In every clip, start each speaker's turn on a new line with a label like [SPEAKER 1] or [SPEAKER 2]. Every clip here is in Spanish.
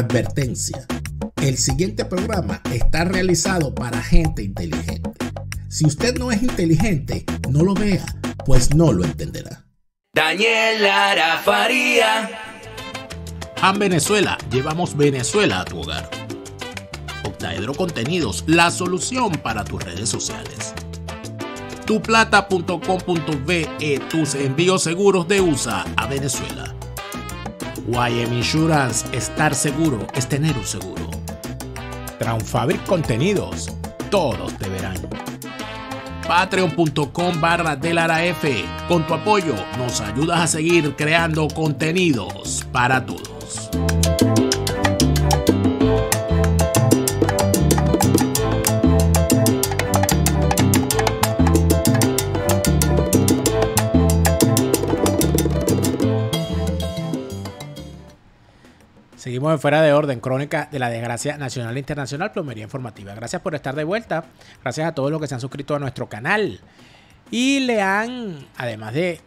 [SPEAKER 1] Advertencia. El siguiente programa está realizado para gente inteligente. Si usted no es inteligente, no lo vea, pues no lo entenderá. Daniela Arafaría Han Venezuela, llevamos Venezuela a tu hogar. Octaedro Contenidos, la solución para tus redes sociales. Tuplata.com.ve, eh, tus envíos seguros de USA a Venezuela. YM Insurance, estar seguro es tener un seguro. Traunfabric Contenidos, todos te verán. Patreon.com barra F. Con tu apoyo nos ayudas a seguir creando contenidos para todos. Fuera de Orden, crónica de la desgracia nacional e internacional, plomería informativa. Gracias por estar de vuelta. Gracias a todos los que se han suscrito a nuestro canal. Y le han, además de,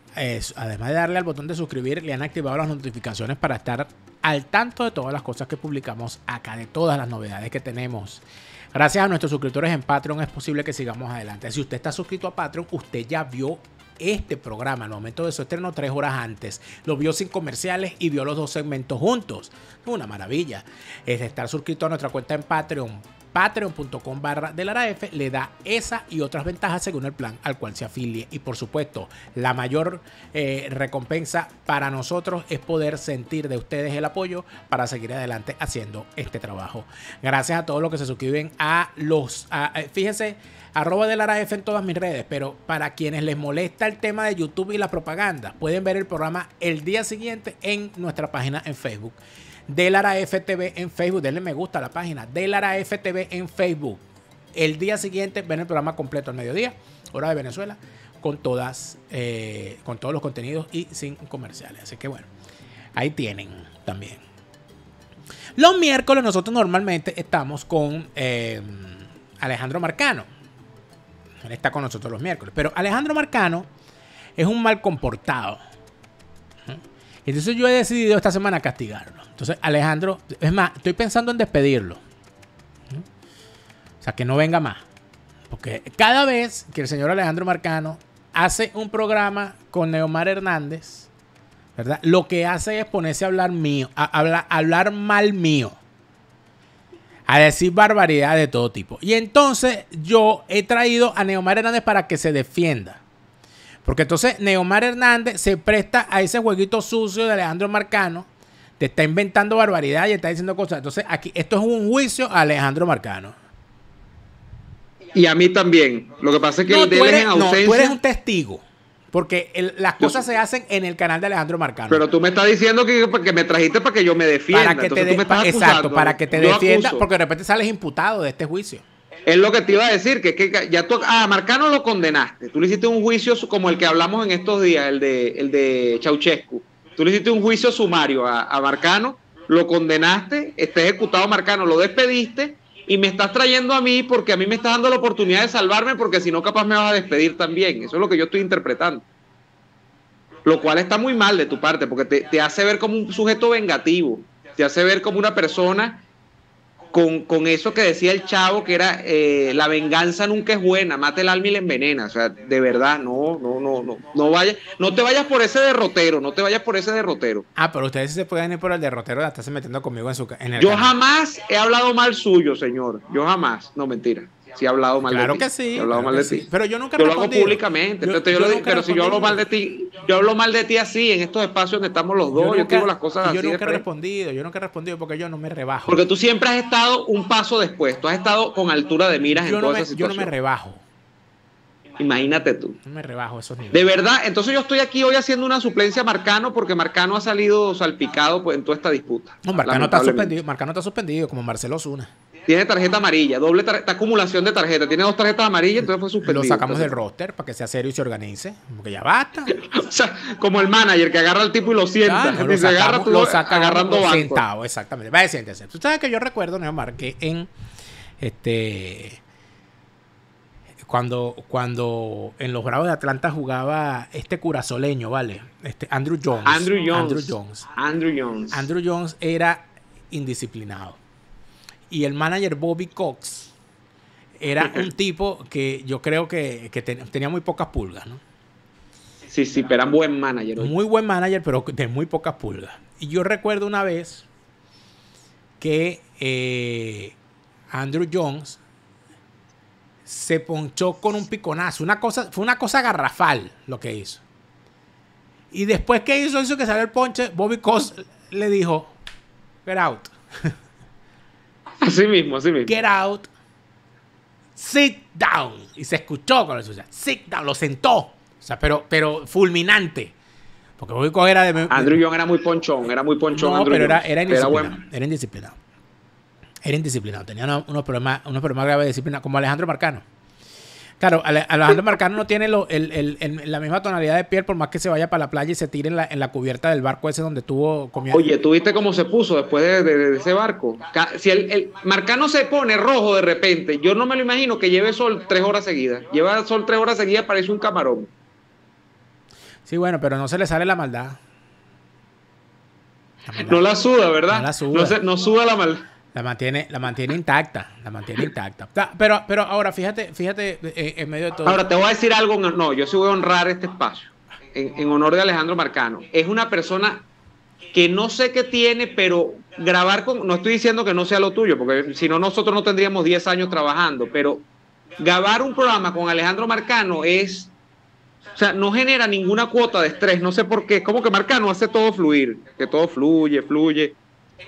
[SPEAKER 1] además de darle al botón de suscribir, le han activado las notificaciones para estar al tanto de todas las cosas que publicamos acá, de todas las novedades que tenemos. Gracias a nuestros suscriptores en Patreon es posible que sigamos adelante. Si usted está suscrito a Patreon, usted ya vio este programa, al momento de su estreno, tres horas antes. Lo vio sin comerciales y vio los dos segmentos juntos. Una maravilla. Es de estar suscrito a nuestra cuenta en Patreon patreon.com barra del ARAF le da esa y otras ventajas según el plan al cual se afilie. Y por supuesto, la mayor eh, recompensa para nosotros es poder sentir de ustedes el apoyo para seguir adelante haciendo este trabajo. Gracias a todos los que se suscriben a los... fíjense, arroba del ARAF en todas mis redes, pero para quienes les molesta el tema de YouTube y la propaganda, pueden ver el programa el día siguiente en nuestra página en Facebook. Delara FTV en Facebook. Denle me gusta a la página. Delara FTV en Facebook. El día siguiente ven el programa completo al mediodía, hora de Venezuela, con todas, eh, con todos los contenidos y sin comerciales. Así que bueno, ahí tienen también. Los miércoles nosotros normalmente estamos con eh, Alejandro Marcano. Él está con nosotros los miércoles. Pero Alejandro Marcano es un mal comportado. Entonces yo he decidido esta semana castigarlo. Entonces Alejandro, es más, estoy pensando en despedirlo. O sea, que no venga más. Porque cada vez que el señor Alejandro Marcano hace un programa con Neomar Hernández, ¿verdad? Lo que hace es ponerse a hablar mío, a hablar, hablar mal mío. A decir barbaridad de todo tipo. Y entonces yo he traído a Neomar Hernández para que se defienda. Porque entonces Neomar Hernández se presta a ese jueguito sucio de Alejandro Marcano. Te está inventando barbaridad y está diciendo cosas. Entonces, aquí esto es un juicio a Alejandro Marcano.
[SPEAKER 2] Y a mí también. Lo que pasa es que no, eres, un
[SPEAKER 1] testigo. Porque las cosas se hacen en el canal de Alejandro Marcano.
[SPEAKER 2] Pero tú me estás diciendo que, me trajiste para que yo me defienda. Para que te exacto, para que te defienda. Porque
[SPEAKER 1] de repente sales imputado de este juicio.
[SPEAKER 2] Es lo que te iba a decir, que, que ya tú a ah, Marcano lo condenaste. Tú le hiciste un juicio como el que hablamos en estos días, el de, el de Chauchescu. Tú le hiciste un juicio sumario a, Marcano, lo condenaste, está ejecutado Marcano, lo despediste y me estás trayendo a mí porque a mí me estás dando la oportunidad de salvarme porque si no capaz me vas a despedir también. Eso es lo que yo estoy interpretando. Lo cual está muy mal de tu parte porque te, te hace ver como un sujeto vengativo, te hace ver como una persona con, con, eso que decía el chavo, que era eh, la venganza nunca es buena, mate el alma y le envenena. O sea, de verdad, no, no, no, no, no vaya, no te vayas por ese derrotero, no te vayas por ese derrotero.
[SPEAKER 1] Ah, pero ustedes se pueden ir por el derrotero de estarse metiendo conmigo en su en el Yo
[SPEAKER 2] jamás he hablado mal suyo, señor. Yo jamás, no mentira si he hablado mal de ti. He hablado mal de ti. Pero yo nunca Yo lo hago públicamente. yo lo digo, pero si yo hablo mal de ti, yo hablo mal de ti así, en estos espacios donde estamos los dos, yo, quiero las cosas así. Yo nunca he
[SPEAKER 1] respondido, yo nunca he respondido porque yo no me rebajo.
[SPEAKER 2] Porque tú siempre has estado un paso después, tú has estado con altura de miras en toda Yo no me rebajo. Imagínate tú.
[SPEAKER 1] No me rebajo esos niveles. De
[SPEAKER 2] verdad, entonces yo estoy aquí hoy haciendo una suplencia a Marcano porque Marcano ha salido salpicado pues, en toda esta disputa. No, Marcano está suspendido,
[SPEAKER 1] Marcano está suspendido como Marcelo Zuna
[SPEAKER 2] tiene tarjeta amarilla, doble acumulación de tarjetas, tiene dos tarjetas amarillas, entonces fue suspendido. Lo sacamos del roster
[SPEAKER 1] para que sea serio y se organice, porque ya basta.
[SPEAKER 2] o sea, como el manager que agarra al tipo y lo sienta, lo saca agarra lo agarrando banco. Sentado,
[SPEAKER 1] exactamente. a siéntese. Tú sabes que yo recuerdo, Neomar, que en este cuando cuando en los Bravos de Atlanta jugaba este curazoleño, ¿vale? Este Andrew Jones. Andrew Jones. Andrew Jones.
[SPEAKER 2] Andrew Jones,
[SPEAKER 1] Andrew Jones era indisciplinado y el manager Bobby Cox era un tipo que yo creo que, tenía muy pocas pulgas, ¿no? Sí, sí, pero era un buen manager. Muy buen manager, pero de muy pocas pulgas. Y yo recuerdo una vez que eh, Andrew Jones se ponchó con un piconazo. Una cosa, fue una cosa garrafal lo que hizo. Y después que hizo eso que salió el ponche, Bobby Cox le dijo, get out.
[SPEAKER 2] Así mismo, así
[SPEAKER 1] mismo. Get out. Sit down. Y se escuchó con la suya. sit down. Lo sentó. O sea, pero, pero fulminante. Porque coger era de. Andrew Young era muy ponchón, era muy ponchón. No, pero era, indisciplinado, era, indisciplinado. Era indisciplinado. Tenía problemas, unos problemas graves de disciplina, como Alejandro Marcano. Claro, Alejandro Marcano no tiene la misma tonalidad de piel por más que se vaya para la playa y se tire en la, cubierta del barco ese donde tuvo comiendo. Oye,
[SPEAKER 2] ¿tú viste cómo se puso después de, ese barco? Si el, Marcano se pone rojo de repente, yo no me lo imagino que lleve sol tres horas seguidas. Lleva sol tres horas seguidas, parece un camarón.
[SPEAKER 1] Sí, bueno, pero no se le sale la maldad. No la suda, ¿verdad? No, la no suda la maldad. La mantiene, la mantiene intacta, la mantiene intacta. Pero, pero ahora, fíjate, fíjate, eh, en, medio de todo. Ahora te voy a decir algo, no, yo sí voy a honrar este espacio,
[SPEAKER 2] en, honor de Alejandro Marcano. Es una persona que no sé qué tiene, pero grabar con, no estoy diciendo que no sea lo tuyo, porque si no, nosotros no tendríamos 10 años trabajando, pero grabar un programa con Alejandro Marcano es, o sea, no genera ninguna cuota de estrés, no sé por qué, como que Marcano hace todo fluir, que todo fluye, fluye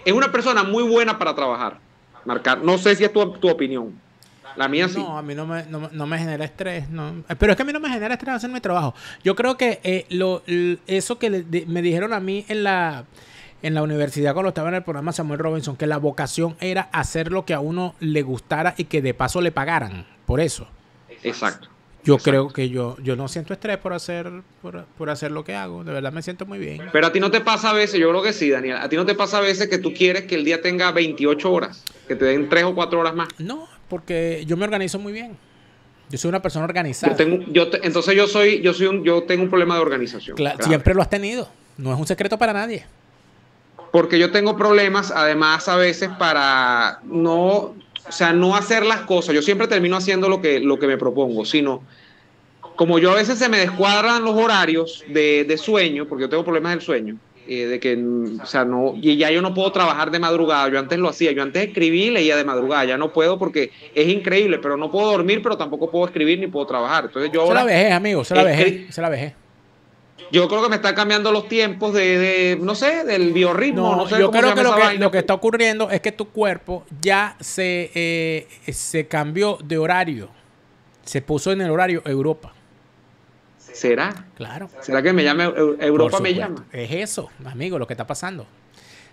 [SPEAKER 2] es una persona muy buena para trabajar, marcar. No sé si es tu, tu opinión. La mía sí. No,
[SPEAKER 1] a mí no me, no, me genera estrés. No. Pero es que a mí no me genera estrés hacer mi trabajo. Yo creo que eh, lo, eso que me dijeron a mí en la, en la universidad cuando estaba en el programa Samuel Robinson, que la vocación era hacer lo que a uno le gustara y que de paso le pagaran. Por eso. Exacto. Yo creo que yo, yo no siento estrés por hacer, por, hacer lo que hago. De verdad me siento muy bien.
[SPEAKER 2] Pero a ti no te pasa a veces, yo creo que sí, Daniel. A ti no te pasa a veces que tú quieres que el día tenga 28 horas, que te den 3 o 4 horas más.
[SPEAKER 1] No, porque yo me organizo muy bien. Yo soy una persona organizada. tengo,
[SPEAKER 2] yo entonces yo soy, yo soy yo tengo un problema de organización. siempre
[SPEAKER 1] lo has tenido. No es un secreto para nadie.
[SPEAKER 2] Porque yo tengo problemas, además, a veces para no o sea, no hacer las cosas. Yo siempre termino haciendo lo que, lo que me propongo, sino como yo a veces se me descuadran los horarios de, sueño, porque yo tengo problemas del sueño, eh, de que, mm, o sea, no, y ya yo no puedo trabajar de madrugada. Yo antes lo hacía, yo antes escribí y leía de madrugada, ya no puedo porque es increíble, pero no puedo dormir, pero tampoco puedo escribir ni puedo trabajar. Entonces yo Se la vejez, amigo, se la vejez, se la vejé. Yo creo que me están cambiando los tiempos de, no sé, del biorritmo. No, sé yo creo que,
[SPEAKER 1] lo que está ocurriendo es que tu cuerpo ya se, eh, se cambió de horario. Se puso en el horario Europa. ¿Será? Claro. ¿Será
[SPEAKER 2] que me llame Europa me llama?
[SPEAKER 1] Es eso, amigo, lo que está pasando.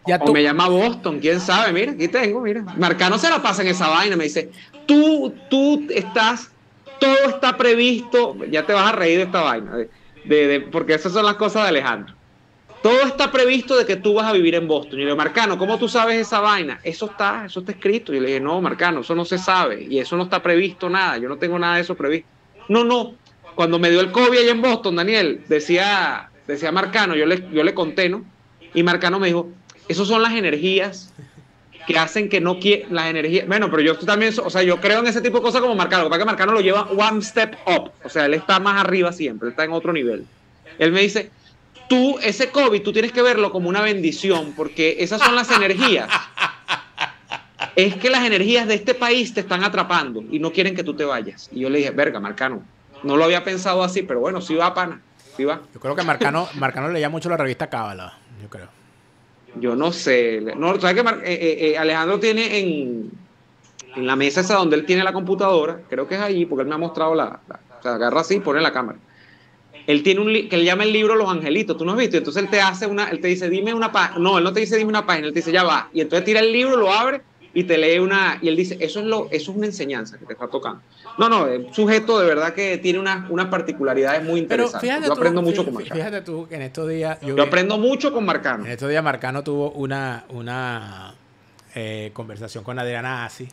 [SPEAKER 1] Ya o tú... me llama
[SPEAKER 2] Boston, quién sabe, mira, aquí tengo, mira. Marcano se la pasa en esa vaina, me dice, tú, tú estás, todo está previsto, ya te vas a reír de esta vaina porque esas son las cosas de Alejandro. Todo está previsto de que tú vas a vivir en Boston. Y le digo, Marcano, ¿cómo tú sabes esa vaina? Eso está, eso está escrito. Y le dije, no, Marcano, eso no se sabe. Y eso no está previsto nada. Yo no tengo nada de eso previsto. No, no. Cuando me dio el COVID allá en Boston, Daniel, decía, decía Marcano, yo le, yo le conté, ¿no? Y Marcano me dijo, esas son las energías que hacen que no las energías. Bueno, pero yo también, o sea, yo creo en ese tipo de cosas como Marcano. Para que Marcano lo lleva one step up. O sea, él está más arriba siempre, está en otro nivel. Él me dice, tú, ese COVID, tú tienes que verlo como una bendición, porque esas son las energías. Es que las energías de este país te están atrapando y no quieren que tú te vayas. Y yo le dije, verga, Marcano, no lo había pensado así, pero bueno, sí va, pana, sí va. Yo
[SPEAKER 1] creo que Marcano, Marcano leía mucho la revista Cábala,
[SPEAKER 2] yo creo. Yo no sé. No, ¿Sabes que eh, eh, eh, Alejandro tiene en, la mesa esa donde él tiene la computadora? Creo que es ahí, porque él me ha mostrado la. agarra así y pone la cámara. Él tiene un que él llama el libro Los Angelitos, tú no has visto. Entonces él te hace una, él te dice, dime una página. No, él no te dice, dime una página, él te dice, ya va. Y entonces tira el libro, lo abre y te lee una, y él dice, eso es, lo, eso es una enseñanza que te está tocando. No, no, es sujeto de verdad que tiene unas, particularidades muy interesantes. yo aprendo mucho con Marcano.
[SPEAKER 1] Fíjate tú que en estos días... Yo, aprendo mucho con Marcano. En estos días Marcano tuvo una, una eh, conversación con Adriana Asi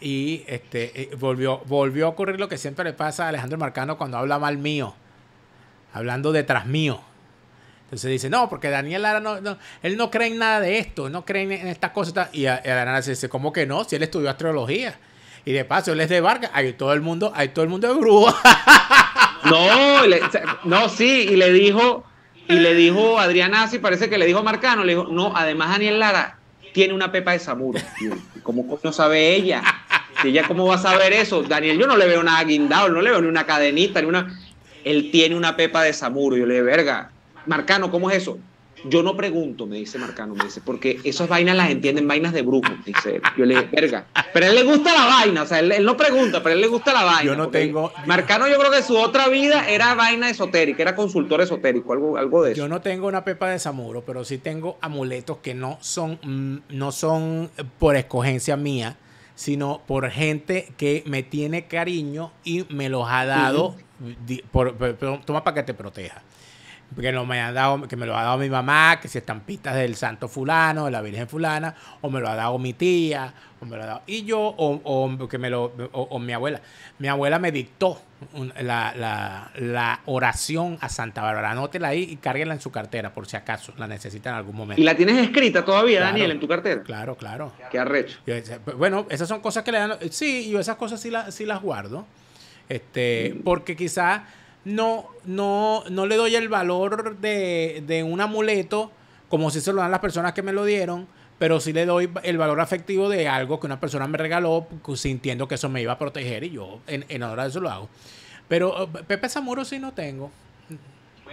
[SPEAKER 1] y este, eh, volvió, volvió a ocurrir lo que siempre le pasa a Alejandro Marcano cuando habla mal mío, hablando detrás mío. Entonces dice, no, porque Daniel Lara no, él no cree en nada de esto, no cree en, estas cosas. Y a, Lara se dice, ¿cómo que no? Si él estudió astrología. Y de paso, él es de Vargas, hay todo el mundo, hay todo el mundo de brujo. No, no, sí, y
[SPEAKER 2] le dijo, y le dijo Adrián así parece que le dijo Marcano, le dijo, no, además Daniel Lara tiene una pepa de Samuro. ¿Cómo no sabe ella? ¿Y ella cómo va a saber eso, Daniel, yo no le veo nada guindado, no le veo ni una cadenita, ni una. Él tiene una pepa de Samuro. Yo le digo, verga, Marcano, ¿cómo es eso? Yo no pregunto, me dice Marcano, me dice, porque esas vainas las entienden vainas de brujo, dice Yo le verga, pero él le gusta la vaina, o sea, él, no pregunta,
[SPEAKER 1] pero él le gusta la vaina. Yo no tengo... Marcano yo creo que su otra vida era vaina esotérica, era consultor esotérico, algo, algo de eso. Yo no tengo una pepa de Samuro, pero sí tengo amuletos que no son, mm, no son eh, por escogencia mía, sino por gente que me tiene cariño y me los ha dado, toma para que te proteja que, no me dado, que me lo ha dado mi mamá, que si estampitas del santo fulano, de la Virgen fulana, o me lo ha dado mi tía, o me lo ha dado y yo, o, que me lo, o, mi abuela. Mi abuela me dictó la, oración a Santa Bárbara. Anótela ahí y cárguela en su cartera, por si acaso la necesita en algún momento. ¿Y la tienes
[SPEAKER 2] escrita todavía, Daniel, en
[SPEAKER 1] tu cartera? Claro, claro. Qué arrecho. Pues, bueno, esas son cosas que le dan... Sí, yo esas cosas sí, la, sí las guardo. Este, mm. porque quizás no, no, no le doy el valor de, un amuleto como si se lo dan las personas que me lo dieron, pero sí le doy el valor afectivo de algo que una persona me regaló pues, sintiendo que eso me iba a proteger y yo en, en hora eso lo hago. Pero oh, Pepe Zamuro sí no tengo.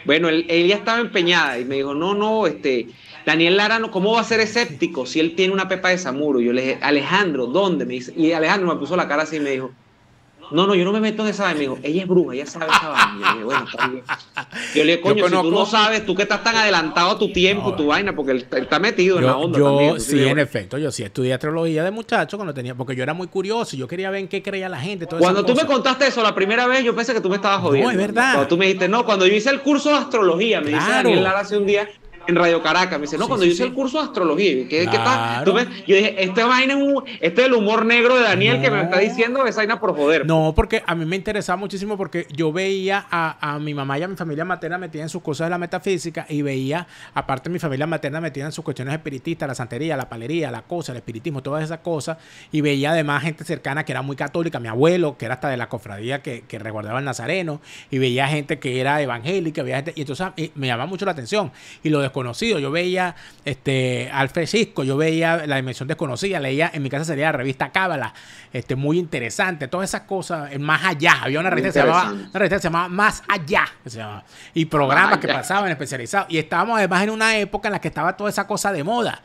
[SPEAKER 2] Bueno, él, ya estaba empeñada y me dijo, no, no, este, Daniel Lara, ¿cómo va a ser escéptico si él tiene una pepa de Zamuro? Yo le dije, Alejandro, ¿dónde? Me y Alejandro me puso la cara así y me dijo, no, no, yo no me meto en esa amigo. ella es bruja, ella sabe esa vaina. Yo le dije, bueno, coño, si tú no sabes, tú que estás tan adelantado a tu tiempo, tu vaina, porque él, está metido en la onda. Yo sí, en
[SPEAKER 1] efecto, yo sí estudié astrología de muchacho cuando tenía, porque yo era muy curioso, yo quería ver en qué creía la gente. Cuando tú me contaste eso la primera vez, yo pensé que tú me estabas jodiendo. es verdad. Cuando tú me dijiste, no, cuando yo hice el curso de
[SPEAKER 2] astrología, me dice Daniel Lara hace un día, en Radio Caracas. Me dice, no, cuando yo hice el curso de astrología, ¿qué, ¿qué tal? yo
[SPEAKER 1] dije, esta vaina es un, este es el humor negro de Daniel que me está diciendo esa vaina por poder No, porque a mí me interesaba muchísimo porque yo veía a, mi mamá y a mi familia materna metida en sus cosas de la metafísica y veía, aparte, mi familia materna metida en sus cuestiones espiritistas, la santería, la palería, la cosa, el espiritismo, todas esas cosas. Y veía además gente cercana que era muy católica, mi abuelo, que era hasta de la cofradía que, que resguardaba el nazareno, y veía gente que era evangélica, veía gente, y entonces me llamaba mucho la atención. Y lo conocido Yo veía este, Alfred Cisco, yo veía La Dimensión Desconocida, leía en mi casa sería la revista Cábala, este, muy interesante, todas esas cosas, eh, más allá. Había una revista, que se llamaba, una revista Más Allá, y programas que pasaban especializados. Y estábamos además en una época en la que estaba toda esa cosa de moda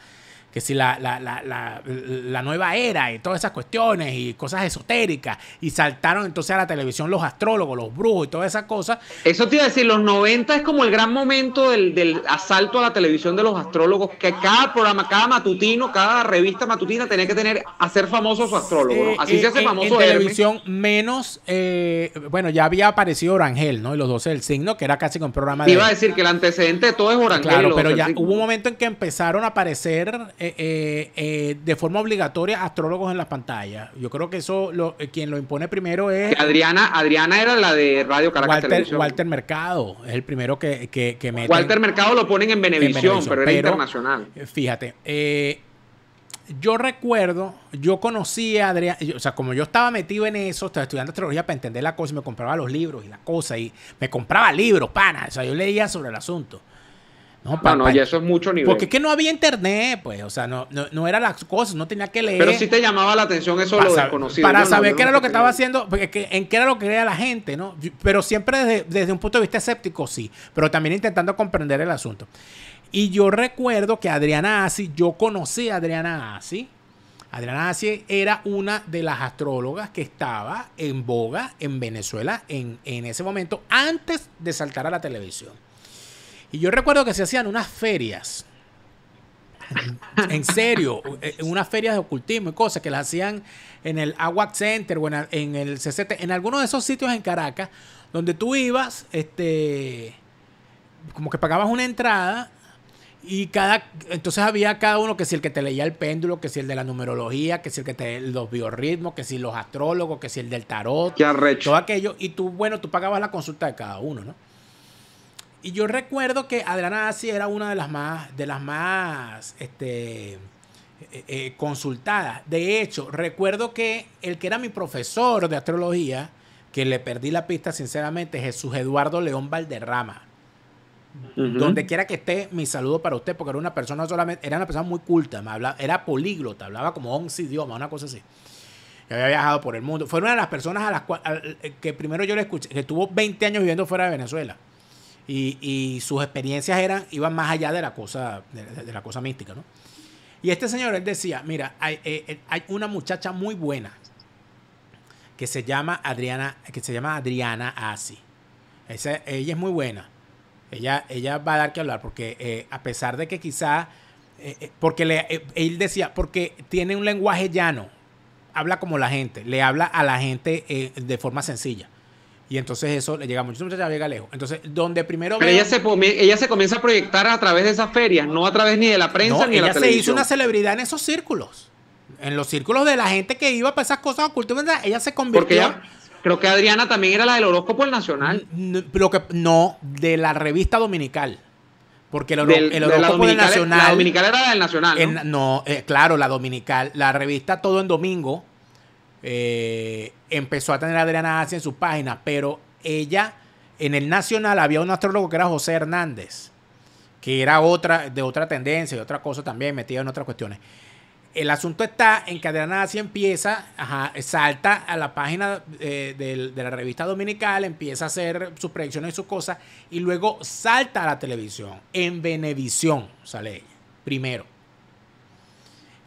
[SPEAKER 1] que si la, la, la, nueva era y todas esas cuestiones y cosas esotéricas, y saltaron entonces a la televisión los astrólogos, los brujos y todas esas cosas. Eso te iba a decir, los 90 es como
[SPEAKER 2] el gran momento del, asalto a la televisión de los astrólogos, que cada programa, cada matutino, cada revista matutina tenía que tener, hacer famoso su astrólogo, eh, Así se hace famoso. En televisión
[SPEAKER 1] menos, eh, bueno, ya había aparecido Orangel, ¿no? Y los 12 del signo, que era casi con programa te Iba a decir que el antecedente de todo es Orangel. Claro, pero ya hubo un momento en que empezaron a aparecer eh, eh, eh, de forma obligatoria astrólogos en las pantallas. Yo creo que eso lo, eh, quien lo impone primero es...
[SPEAKER 2] Adriana, Adriana era la de Radio Caracas Walter, Walter
[SPEAKER 1] Mercado es el primero que, que, Walter Mercado
[SPEAKER 2] lo ponen en Benevisión, pero era internacional.
[SPEAKER 1] Fíjate, yo recuerdo, yo conocí a Adriana, o sea, como yo estaba metido en eso, estaba estudiando astrología para entender la cosa, y me compraba los libros y la cosa, y me compraba libros, pana, o sea, yo leía sobre el asunto. No, no, eso es
[SPEAKER 2] mucho nivel. Porque es
[SPEAKER 1] que no había internet, pues, o sea, no, no, eran las cosas, no tenía que leer. Pero sí te
[SPEAKER 2] llamaba la atención eso para lo Para saber qué era lo que estaba
[SPEAKER 1] haciendo, porque en qué era lo que creía la gente, ¿no? Pero siempre desde, un punto de vista escéptico, sí, pero también intentando comprender el asunto. Y yo recuerdo que Adriana Assi, yo conocí a Adriana Assi Adriana Asi era una de las astrólogas que estaba en boga en Venezuela en, en ese momento, antes de saltar a la televisión. Y yo recuerdo que se hacían unas ferias. En serio, eh, eh, unas ferias de ocultismo y cosas que las hacían en el Agua Center o en, el CCT, en algunos de esos sitios en Caracas, donde tú ibas, este, como que pagabas una entrada y cada, entonces había cada uno que si el que te leía el péndulo, que si el de la numerología, que si el que te los biorritmos, que si los astrólogos, que si el del tarot, todo aquello. Y tú, bueno, tú pagabas la consulta de cada uno, ¿no? Y yo recuerdo que Adriana Asi era una de las más, de las más este, eh, eh, eh, consultadas. De hecho, recuerdo que el que era mi profesor de astrología, que le perdí la pista sinceramente, Jesús Eduardo León Valderrama. Donde quiera que esté, mi saludo para usted, porque era una persona solamente, era una persona muy culta, me hablaba, era políglota, hablaba como 11 idiomas, una cosa así. había viajado por el mundo. Fue una de las personas a las que primero yo le escuché, que estuvo 20 años viviendo fuera de Venezuela. Y, sus experiencias eran, iban más allá de la cosa, de, la cosa mística, ¿no? Y este señor, él decía, mira, eh, eh, hay, una muchacha muy buena que se llama Adriana, que se llama Adriana Asi. ella es muy buena. Ella, ella va a dar que hablar porque eh, a pesar de que quizá, porque él decía, porque tiene un lenguaje llano, habla como la gente, le habla a la gente de forma sencilla. Y entonces eso le llega mucho muchos llega lejos. Entonces, donde primero. Pero ella, se,
[SPEAKER 2] ella se comienza a proyectar a través de esas ferias, no a través ni de la prensa ni de la televisión. Ella se hizo una
[SPEAKER 1] celebridad en esos círculos. En los círculos de la gente que iba para esas cosas ocultas, ella se convirtió. creo que Adriana también era la del horóscopo el nacional. No, lo que, no, de la revista dominical. Porque el, el horóscopo Nacional. La Dominical era del Nacional. ¿no? Eh, claro, la Dominical. La revista Todo en Domingo eh, empezó a tener a Adriana Asia en su página, pero ella en el Nacional había un astrólogo que era José Hernández, que era otra, de otra tendencia y otra cosa también, metida en otras cuestiones. El asunto está en que Adriana Asia empieza, salta a la página eh, de, la revista dominical, empieza a hacer sus predicciones y sus cosas, y luego salta a la televisión, en Venevisión sale ella, primero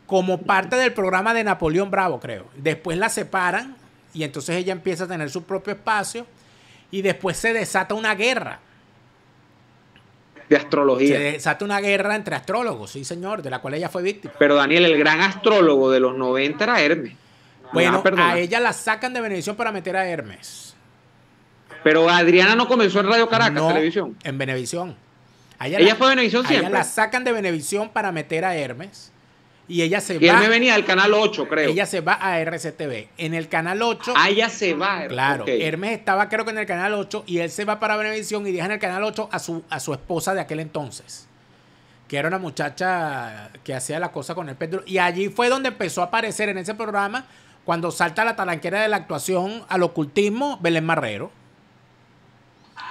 [SPEAKER 1] como parte del programa de Napoleón Bravo, creo. Después la separan y entonces ella empieza a tener su propio espacio y después se desata una guerra.
[SPEAKER 2] De astrología. Se
[SPEAKER 1] desata una guerra entre astrólogos, sí señor, de la cual ella fue víctima.
[SPEAKER 2] Pero Daniel, el gran astrólogo de los 90 era Hermes.
[SPEAKER 1] Bueno, ah, a, ella la sacan de Benevisión para meter a Hermes.
[SPEAKER 2] Pero Adriana no comenzó en Radio Caracas, televisión. En Benevisión.
[SPEAKER 1] ella, la, fue Benevisión a Ella la sacan de Benevisión para meter a Hermes. Y ella se va. Él me venía al canal 8, creo. Ella se va a RCTV. En el canal 8. Ah, ella se va. Claro. Hermes estaba, creo que en el canal 8. Y él se va para televisión y deja en el canal 8 a su, a su esposa de aquel entonces. Que era una muchacha que hacía la cosa con el Pedro. Y allí fue donde empezó a aparecer en ese programa. Cuando salta la talanquera de la actuación al ocultismo, Belén Marrero.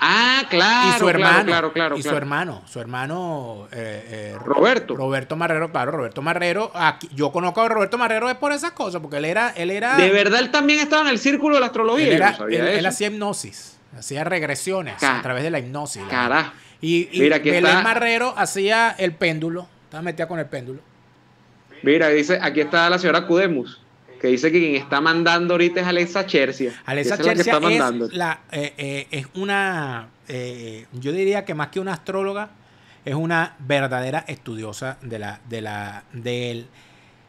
[SPEAKER 1] Ah, claro. Y su hermano. Claro, claro, y su hermano, su hermano. Eh, eh, Roberto. Roberto Marrero, claro, Roberto Marrero. Aquí, yo conozco a Roberto Marrero es por esas cosas, porque él era, él era. De verdad, él también estaba en el círculo de la astrología. Él, hacía hipnosis, hacía regresiones a través de la hipnosis. Carajo. Y, Mira, Marrero hacía el péndulo, estaba metida con el péndulo.
[SPEAKER 2] Mira, dice, aquí está la señora Cudemus que dice que quien está mandando ahorita es Alexa Chercia. Alexa Chercia es, la
[SPEAKER 1] eh, eh, es una, eh, yo diría que más que una astróloga, es una verdadera estudiosa de, la, de, la, de,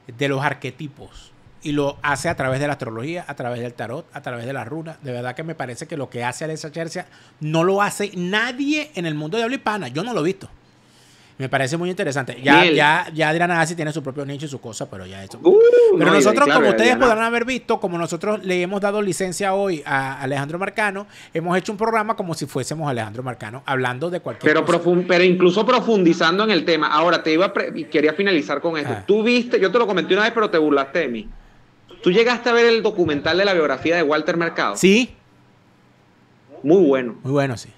[SPEAKER 1] de los arquetipos. Y lo hace a través de la astrología, a través del tarot, a través de las runas. De verdad que me parece que lo que hace Alexa Chercia no lo hace nadie en el mundo de habla hispana. Yo no lo he visto. Me parece muy interesante. Ya, ya, ya Adriana Asi tiene su propio nicho y su cosa, pero ya eso. Uh, pero nosotros, como ustedes podrán haber visto, como nosotros le hemos dado licencia hoy a Alejandro Marcano, hemos hecho un programa como si fuésemos Alejandro Marcano, hablando de cualquier pero
[SPEAKER 2] cosa. pero incluso profundizando en el tema. Ahora, te iba a quería finalizar con esto. Ah. Tú viste, yo te lo comenté una vez, pero te burlaste de mí. ¿Tú llegaste a ver el documental de la biografía de Walter Mercado? Sí. Muy bueno. Muy bueno, sí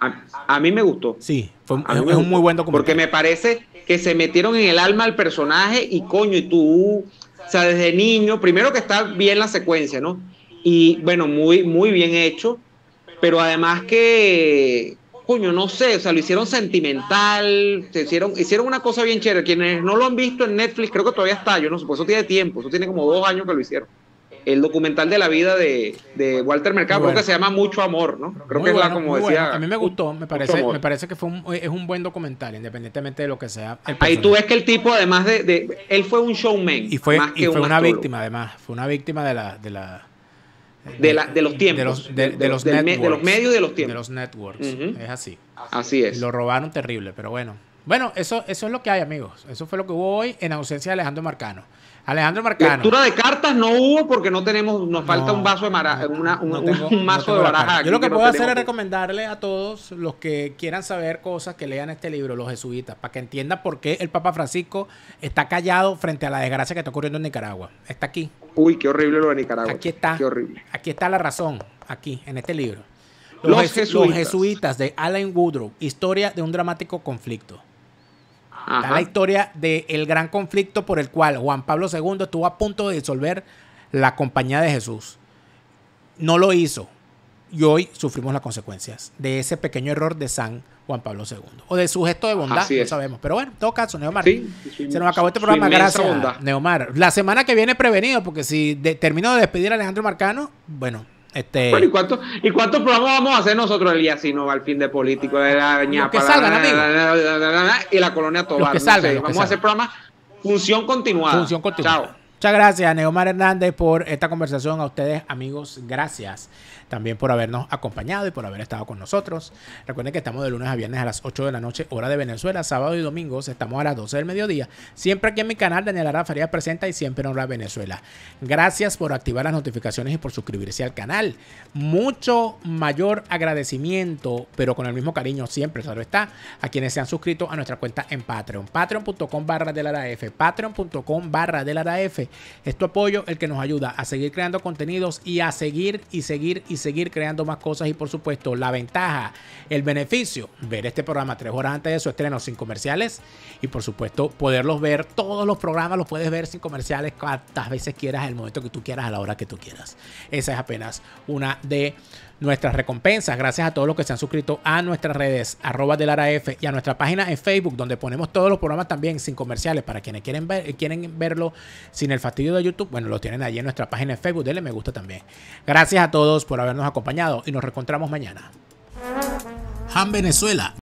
[SPEAKER 2] a, mí me gustó. Sí, fue, es, un muy buen Porque me parece que se metieron en el alma al personaje y coño, y tú, o sea, desde niño, primero que está bien la secuencia, ¿no? Y bueno, muy, muy bien hecho, pero además que, coño, no sé, o sea, lo hicieron sentimental, se hicieron, hicieron una cosa bien chévere. Quienes no lo han visto en Netflix, creo que todavía está, yo no sé, pues eso tiene tiempo, eso tiene como dos años que lo hicieron el documental de la vida de, Walter Mercado, creo que se llama Mucho Amor, ¿no? Creo que es la, como decía. A mí me gustó,
[SPEAKER 1] me parece, me parece que fue es un buen documental, independientemente de lo que sea. Ahí tú ves que el tipo, además de, él fue un showman. Y fue, y fue una víctima, además, fue una víctima de la, de la de, la, de, los tiempos. De los, los, medios de los tiempos. De los networks. Es así. Así es. Lo robaron terrible, pero bueno. Bueno, eso, eso es lo que hay, amigos. Eso fue lo que hubo hoy en ausencia de Alejandro Marcano. Alejandro Marcano. Lectura
[SPEAKER 2] de cartas no hubo porque no tenemos, nos falta un
[SPEAKER 1] vaso de maraja.
[SPEAKER 2] un, mazo de baraja. Yo lo que puedo hacer es
[SPEAKER 1] recomendarle a todos los que quieran saber cosas que lean este libro, Los Jesuitas, para que entiendan por qué el Papa Francisco está callado frente a la desgracia que está ocurriendo en Nicaragua. Está aquí.
[SPEAKER 2] Uy, qué horrible lo de Nicaragua. Aquí
[SPEAKER 1] está. Aquí está la razón, aquí, en este libro.
[SPEAKER 2] Los, jesuitas. los
[SPEAKER 1] jesuitas de Alan Woodrow, historia de un dramático conflicto la historia del gran conflicto por el cual Juan Pablo II estuvo a punto de disolver la Compañía de Jesús. No lo hizo. Y hoy sufrimos las consecuencias de ese pequeño error de San Juan Pablo II. O de su gesto de bondad, no sabemos. Pero bueno, en todo caso, Neomar. se nos acabó este programa. Gracias, Neomar. La semana que viene prevenido, porque si termino de despedir a Alejandro Marcano, bueno,
[SPEAKER 2] este, ¿y, cuánto, ¿y, cuántos programas vamos a hacer nosotros, el día si no va al fin de político de la y la colonia Tobar. vamos a hacer programas función continuada. Función continuada. Chao.
[SPEAKER 1] Muchas gracias, Neomar Hernández, por esta conversación. A ustedes, amigos, gracias también por habernos acompañado y por haber estado con nosotros. Recuerden que estamos de lunes a viernes a las 8 de la noche, hora de Venezuela, sábado y domingos. Estamos a las 12 del mediodía. Siempre aquí en mi canal, Daniel Ara presenta y siempre en Hora Venezuela. Gracias por activar las notificaciones y por suscribirse al canal. Mucho mayor agradecimiento, pero con el mismo cariño siempre, claro está, a quienes se han suscrito a nuestra cuenta en Patreon. Patreon.com barra de la Patreon.com barra de la es tu apoyo el que nos ayuda a seguir creando contenidos y a seguir y seguir y seguir creando más cosas. Y por supuesto, la ventaja, el beneficio, ver este programa tres horas antes de su estreno sin comerciales. Y por supuesto, poderlos ver. Todos los programas los puedes ver sin comerciales cuantas veces quieras, el momento que tú quieras, a la hora que tú quieras. Esa es apenas una de nuestras recompensas, gracias a todos los que se han suscrito a nuestras redes, arroba del ARAF y a nuestra página en Facebook, donde ponemos todos los programas también sin comerciales para quienes quieren, ver, quieren verlo sin el fastidio de YouTube. Bueno, lo tienen allí en nuestra página en Facebook, denle me gusta también. Gracias a todos por habernos acompañado y nos reencontramos mañana. Han Venezuela